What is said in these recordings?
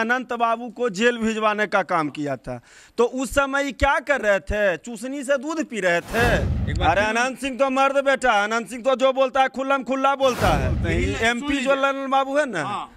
अनंत बाबू को जेल भिजवाने का काम किया था तो उस समय क्या कर रहे थे चूसनी से दूध पी रहे थे अरे अनंत सिंह तो मर्द बेटा अनंत सिंह तो जो बोलता है खुल्लम खुल्ला बोलता है एमपी जो ललन बाबू है ना हाँ।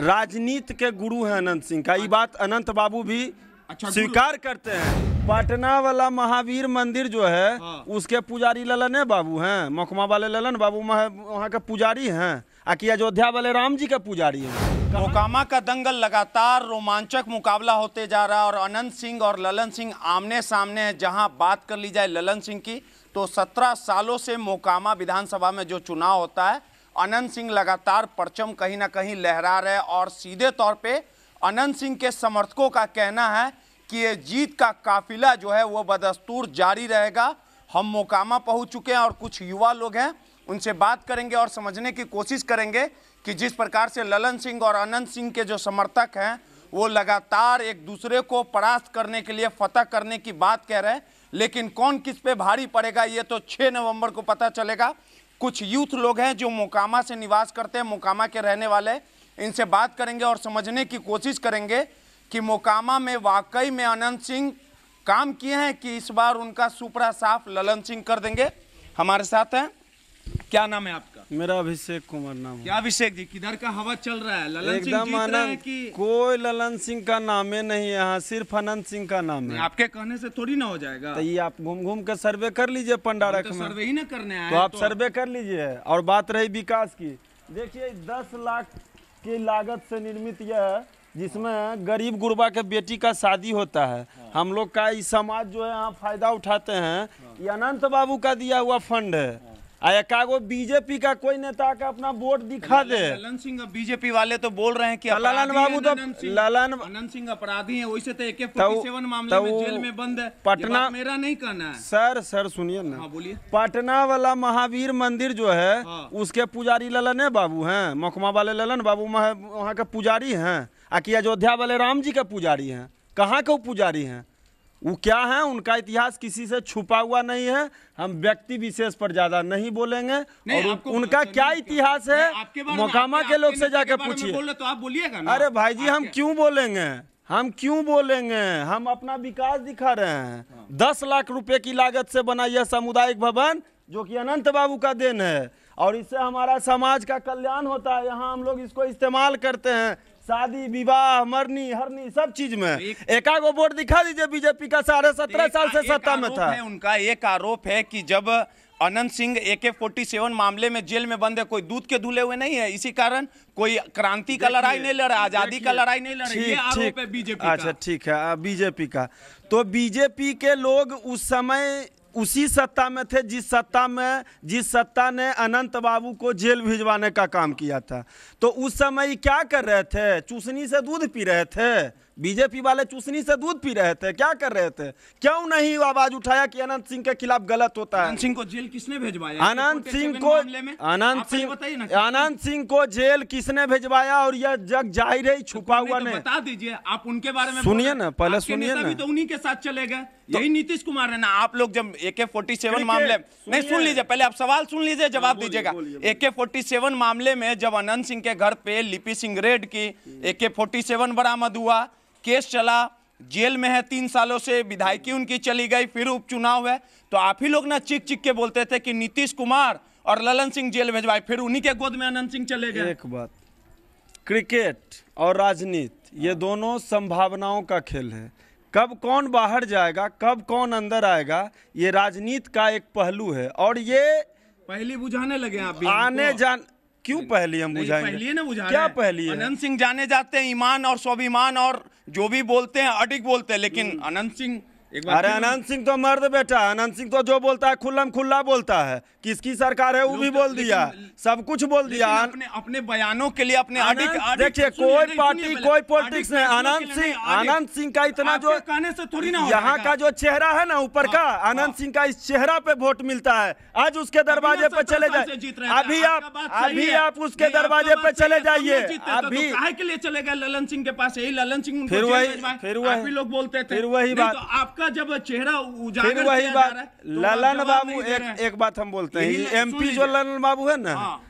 राजनीति के गुरु है अनंत सिंह का ये अच्छा। बात अनंत बाबू भी अच्छा, स्वीकार करते हैं पटना वाला महावीर मंदिर जो है हाँ। उसके पुजारी ललन बाबू हैं मकमा वाले ललन बाबू वहाँ के पुजारी हैं आकि अयोध्या वाले राम जी का पुजारी है मोकामा का दंगल लगातार रोमांचक मुकाबला होते जा रहा है और अनंत सिंह और ललन सिंह आमने सामने हैं जहां बात कर ली जाए ललन सिंह की तो सत्रह सालों से मोकामा विधानसभा में जो चुनाव होता है अनंत सिंह लगातार परचम कहीं ना कहीं लहरा रहे और सीधे तौर पे अनंत सिंह के समर्थकों का कहना है कि ये जीत का काफिला जो है वो बदस्तूर जारी रहेगा हम मोकामा पहुँच चुके हैं और कुछ युवा लोग हैं उनसे बात करेंगे और समझने की कोशिश करेंगे कि जिस प्रकार से ललन सिंह और अनंत सिंह के जो समर्थक हैं वो लगातार एक दूसरे को परास्त करने के लिए फतह करने की बात कह रहे हैं लेकिन कौन किस पे भारी पड़ेगा ये तो 6 नवंबर को पता चलेगा कुछ यूथ लोग हैं जो मोकामा से निवास करते हैं मोकामा के रहने वाले इनसे बात करेंगे और समझने की कोशिश करेंगे कि मोकामा में वाकई में अनंत सिंह काम किए हैं कि इस बार उनका सुपरा साफ ललन सिंह कर देंगे हमारे साथ हैं क्या नाम है आपका मेरा अभिषेक कुमार नाम क्या अभिषेक जी किधर का हवा चल रहा है ललन सिंह जीत रहे हैं कि कोई ललन सिंह का नाम है नहीं यहाँ सिर्फ अनंत सिंह का नाम है आपके कहने से थोड़ी ना हो जाएगा तो ये आप घूम घूम के सर्वे कर लीजिए पंडारक तो में सर्वे ही ना करने आए तो आप तो... सर्वे कर लीजिए और बात रही विकास की देखिए दस लाख की लागत से निर्मित यह जिसमें गरीब गुरबा के बेटी का शादी होता है हम लोग का इस समाज जो है यहाँ फायदा उठाते हैं ये अनंत बाबू का दिया हुआ फंड है एकागो बीजेपी का कोई नेता का अपना वोट दिखा दे ललन सिंह बीजेपी वाले तो बोल रहे हैं कि ललन बाबू तो ललन अनंत सिंह अपराधी है वैसे तो एके फोर्टी मामले में जेल में बंद है पटना मेरा नहीं कहना है सर सर सुनिए ना हाँ, बोलिए पटना वाला महावीर मंदिर जो है हाँ। उसके पुजारी ललन बाबू है मकमा वाले ललन बाबू वहाँ के पुजारी है की अयोध्या वाले राम जी के पुजारी है कहाँ के पुजारी है वो क्या है उनका इतिहास किसी से छुपा हुआ नहीं है हम व्यक्ति विशेष पर ज्यादा नहीं बोलेंगे नहीं, और उनका क्या इतिहास है मोकामा के लोग से जाके पूछिए तो आप बोलिएगा अरे भाई जी हम क्यों बोलेंगे हम क्यों बोलेंगे हम अपना विकास दिखा रहे हैं हाँ। दस लाख रुपए की लागत से बना यह सामुदायिक भवन जो कि अनंत बाबू का देन है और इससे हमारा समाज का कल्याण होता है यहाँ हम लोग इसको इस्तेमाल करते हैं शादी विवाह मरनी हरनी सब चीज में एकागो वोट दिखा दीजिए बीजेपी का साढ़े सत्रह साल से सत्ता में था उनका एक आरोप है कि जब अनंत सिंह ए के फोर्टी सेवन मामले में जेल में बंद है कोई दूध के धुले हुए नहीं है इसी कारण कोई क्रांति का लड़ाई नहीं लड़ रहा आजादी का लड़ाई नहीं लड़ रही आरोप है बीजेपी अच्छा ठीक है बीजेपी का तो बीजेपी के लोग उस समय उसी सत्ता में थे जिस सत्ता में जिस सत्ता ने अनंत बाबू को जेल भिजवाने का काम किया था तो उस समय क्या कर रहे थे चूसनी से दूध पी रहे थे बीजेपी वाले चूसनी से दूध पी रहे थे क्या कर रहे थे क्यों नहीं आवाज उठाया कि अनंत सिंह के खिलाफ गलत होता है अनंत सिंह को जेल किसने भेजवाया आनंद सिंह को अनंत सिंह अनंत सिंह को जेल किसने भेजवाया और यह जग जाहिर है तो छुपा हुआ तो नहीं बता दीजिए आप उनके बारे में सुनिए ना पहले सुनिए ना तो उन्हीं के साथ चले गए तो- यही नीतीश कुमार है ना आप लोग जब ए के फोर्टी सेवन मामले नहीं सुन लीजिए पहले आप सवाल सुन लीजिए हाँ, जवाब दीजिएगा ए के फोर्टी सेवन मामले में जब अनंत सिंह के घर पे लिपि सिंह रेड की ए के फोर्टी सेवन बरामद हुआ केस चला जेल में है तीन सालों से विधायकी उनकी चली गई फिर उपचुनाव है तो आप ही लोग ना चिक चिक के बोलते थे कि नीतीश कुमार और ललन सिंह जेल भेजवाए फिर उन्हीं के गोद में अनंत सिंह चले गए एक बात क्रिकेट और राजनीति ये हाँ। दोनों संभावनाओं का खेल है कब कौन बाहर जाएगा कब कौन अंदर आएगा ये राजनीति का एक पहलू है और ये पहली बुझाने लगे आप आने जान क्यों पहली हम बुझाएंगे पहली ना बुझा क्या पहली अनंत सिंह जाने जाते हैं ईमान और स्वाभिमान और जो भी बोलते हैं अडिग बोलते हैं लेकिन हम्म। अनंत सिंह अरे अनंत सिंह तो मर्द बेटा अनंत सिंह तो जो बोलता है खुल्लम खुल्ला बोलता है किसकी सरकार है वो भी तो- बोल दिया सब कुछ बोल दिया अपने अपने बयानों के लिए अपने देखिए कोई पार्टी कोई पॉलिटिक्स नहीं अनंत सिंह अनंत सिंह का इतना जो कहने से थोड़ी ना यहाँ का जो चेहरा है ना ऊपर का हाँ, अनंत हाँ। सिंह का इस चेहरा पे वोट मिलता है आज उसके दरवाजे पे चले जाए अभी आप अभी आप उसके दरवाजे पे चले जाइए तो अभी तो के लिए चले गए ललन सिंह के पास यही ललन सिंह फिर वही फिर वही लोग बोलते थे फिर वही बात आपका का जब चेहरा उजागर किया वही बात तो ललन बाबू एक एक बात हम बोलते हैं एमपी जो ललन बाबू है ना हाँ।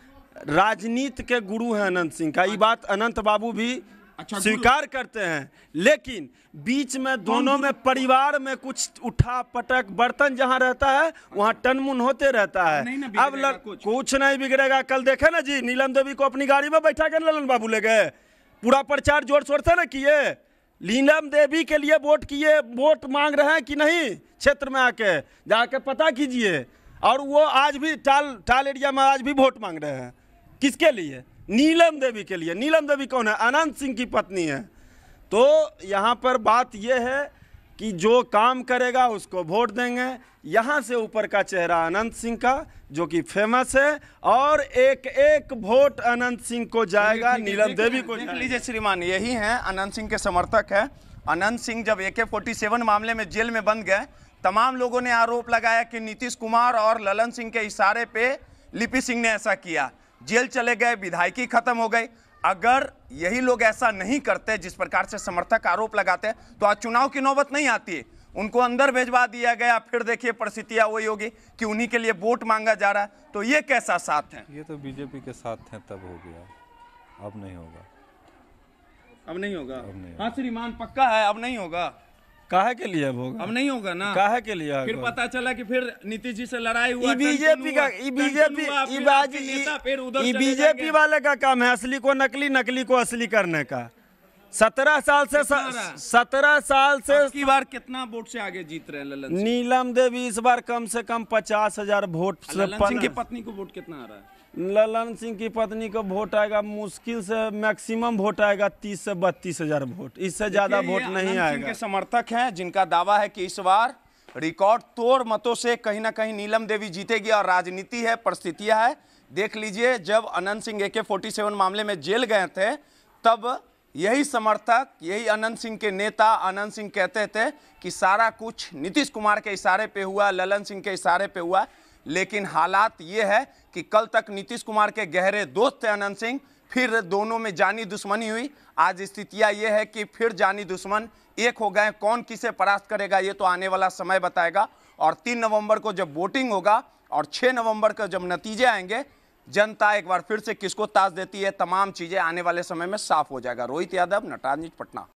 राजनीति के गुरु है अनंत सिंह का ये अच्छा। बात अनंत बाबू भी अच्छा, स्वीकार करते हैं लेकिन बीच में दोनों में परिवार में कुछ उठा पटक बर्तन जहां रहता है वहां टनमुन होते रहता है अब लग, कुछ।, कुछ नहीं बिगड़ेगा कल देखे ना जी नीलम देवी को अपनी गाड़ी में बैठा कर ललन बाबू ले गए पूरा प्रचार जोर शोर से ना किए लीलम देवी के लिए वोट किए वोट मांग रहे हैं कि नहीं क्षेत्र में आके जाके पता कीजिए और वो आज भी टाल टाल एरिया में आज भी वोट मांग रहे हैं किसके लिए नीलम देवी के लिए नीलम देवी कौन है अनंत सिंह की पत्नी है तो यहाँ पर बात यह है कि जो काम करेगा उसको वोट देंगे यहाँ से ऊपर का चेहरा अनंत सिंह का जो कि फेमस है और एक एक वोट अनंत सिंह को जाएगा नीलम देवी को लीजिए श्रीमान यही हैं अनंत सिंह के समर्थक हैं अनंत सिंह जब ए के फोर्टी सेवन मामले में जेल में बंद गए तमाम लोगों ने आरोप लगाया कि नीतीश कुमार और ललन सिंह के इशारे पे लिपि सिंह ने ऐसा किया जेल चले गए विधायकी खत्म हो गई अगर यही लोग ऐसा नहीं करते जिस प्रकार से समर्थक आरोप लगाते तो आज चुनाव की नौबत नहीं आती उनको अंदर भेजवा दिया गया फिर देखिए परिस्थितियाँ वही होगी कि उन्हीं के लिए वोट मांगा जा रहा है तो ये कैसा साथ है ये तो बीजेपी के साथ है तब हो गया अब नहीं होगा अब नहीं होगा हाँ श्रीमान पक्का है अब नहीं होगा काहे के लिए होगा अब नहीं होगा ना काहे के लिए फिर पता चला कि फिर नीतीश जी से लड़ाई हुआ बीजेपी का बीजेपी बीजेपी वाले का काम है असली को नकली नकली को असली करने का सत्रह साल से सत्रह साल से की बार कितना वोट से आगे जीत रहे ललन नीलम देवी इस बार कम से कम पचास हजार वोट से पत्नी को वोट कितना आ रहा है ललन सिंह की पत्नी को वोट आएगा मुश्किल से मैक्सिमम वोट आएगा तीस से बत्तीस हजार वोट इससे ज्यादा वोट नहीं आएगा के समर्थक हैं जिनका दावा है कि इस बार रिकॉर्ड तोड़ मतों से कहीं ना कहीं नीलम देवी जीतेगी और राजनीति है परिस्थितियां है देख लीजिए जब अनंत सिंह ए के फोर्टी सेवन मामले में जेल गए थे तब यही समर्थक यही अनंत सिंह के नेता अनंत सिंह कहते थे कि सारा कुछ नीतीश कुमार के इशारे पे हुआ ललन सिंह के इशारे पे हुआ लेकिन हालात ये है कि कल तक नीतीश कुमार के गहरे दोस्त थे अनंत सिंह फिर दोनों में जानी दुश्मनी हुई आज स्थितियाँ ये है कि फिर जानी दुश्मन एक हो गए कौन किसे परास्त करेगा ये तो आने वाला समय बताएगा और तीन नवंबर को जब वोटिंग होगा और छः नवंबर को जब नतीजे आएंगे जनता एक बार फिर से किसको ताश देती है तमाम चीज़ें आने वाले समय में साफ हो जाएगा रोहित यादव नटारंजित पटना